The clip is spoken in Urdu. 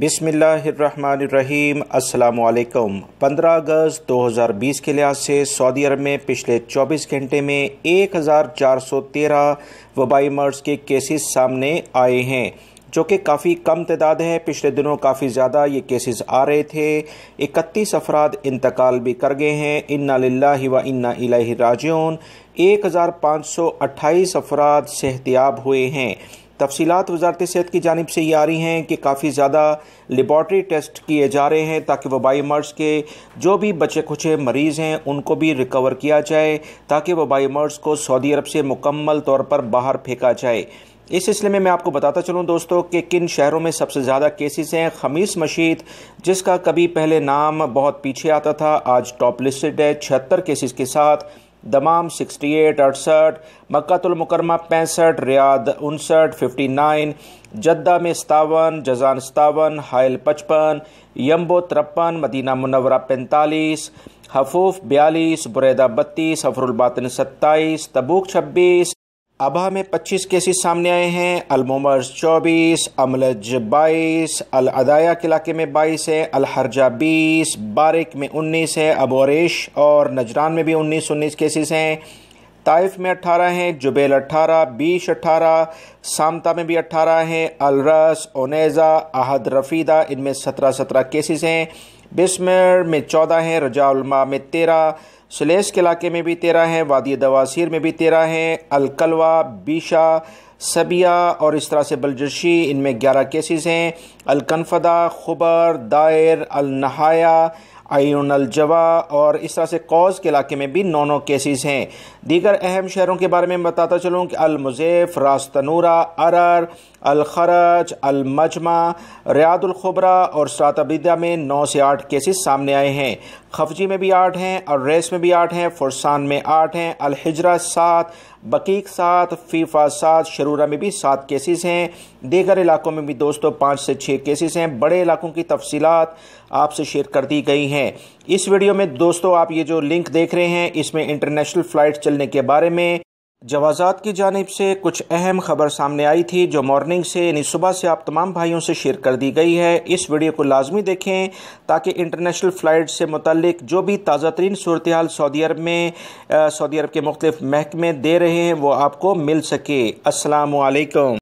بسم اللہ الرحمن الرحیم السلام علیکم پندرہ اگست دو ہزار بیس کے لحاظ سے سعودی عرب میں پچھلے چوبیس گھنٹے میں ایک ہزار چار سو تیرہ وبائی مرض کے کیسز سامنے آئے ہیں جو کہ کافی کم تعداد ہے پچھلے دنوں کافی زیادہ یہ کیسز آ رہے تھے اکتیس افراد انتقال بھی کر گئے ہیں للہ و انا الہ راجعون ایک ہزار پانچ سو اٹھائیس افراد صحتیاب ہوئے ہیں تفصیلات وزارت صحت کی جانب سے یہ آ رہی ہیں کہ کافی زیادہ لیبارٹری ٹیسٹ کیے جا رہے ہیں تاکہ وہ مرض کے جو بھی بچے کچھے مریض ہیں ان کو بھی ریکور کیا جائے تاکہ وہ مرض کو سعودی عرب سے مکمل طور پر باہر پھینکا جائے اس سلسلے میں میں آپ کو بتاتا چلوں دوستو کہ کن شہروں میں سب سے زیادہ کیسز ہیں خمیس مشید جس کا کبھی پہلے نام بہت پیچھے آتا تھا آج ٹاپ لسٹڈ ہے چھہتر کیسز کے ساتھ دمام سکسٹی ایٹ اڑسٹھ مکہ المکرمہ پینسٹھ ریاد انسٹھ ففٹی نائن جدہ میں ستاون جزان ستاون حائل پچپن یمبو ترپن مدینہ منورہ پینتالیس حفوف بیالیس بریدہ بتیس حفر الباطن ستائیس تبوک چھبیس ابا میں پچیس کیسز سامنے آئے ہیں المومرز چوبیس املج بائیس الادایہ کے علاقے میں بائیس ہے الحرجہ بیس بارک میں انیس ہے ابوریش اور نجران میں بھی انیس انیس کیسز ہیں طائف میں اٹھارہ ہیں جبیل اٹھارہ بیش اٹھارہ سامتا میں بھی اٹھارہ ہیں الرس اونیزہ احد رفیدہ ان میں سترہ سترہ کیسز ہیں بسمر میں چودہ ہیں رجا علماء میں تیرہ سلیس کے علاقے میں بھی تیرہ ہیں وادی دواثیر میں بھی تیرہ ہیں الکلوہ بیشہ سبیا اور اس طرح سے بلجرشی ان میں گیارہ کیسز ہیں الکنفدہ خبر دائر النہایا الجوا اور اس طرح سے کوز کے علاقے میں بھی نو نو کیسز ہیں دیگر اہم شہروں کے بارے میں بتاتا چلوں کہ المزیف راستنورہ ارر الخرج المجمع ریاد الخبرہ اور سراتبیدہ عبیدہ میں نو سے آٹھ کیسز سامنے آئے ہیں خفجی میں بھی آٹھ ہیں اور ریس میں بھی آٹھ ہیں فرسان میں آٹھ ہیں الحجرہ سات بقیق سات فیفا سات شروع میں بھی سات کیسز ہیں دیگر علاقوں میں بھی دوستوں پانچ سے چھ کیسز ہیں بڑے علاقوں کی تفصیلات آپ سے شیئر کر دی گئی ہیں اس ویڈیو میں دوستوں آپ یہ جو لنک دیکھ رہے ہیں اس میں انٹرنیشنل فلائٹ چلنے کے بارے میں جوازات کی جانب سے کچھ اہم خبر سامنے آئی تھی جو مارننگ سے یعنی صبح سے آپ تمام بھائیوں سے شیئر کر دی گئی ہے اس ویڈیو کو لازمی دیکھیں تاکہ انٹرنیشنل فلائٹ سے متعلق جو بھی تازہ ترین صورتحال سعودی عرب میں سعودی عرب کے مختلف محکمے دے رہے ہیں وہ آپ کو مل سکے السلام علیکم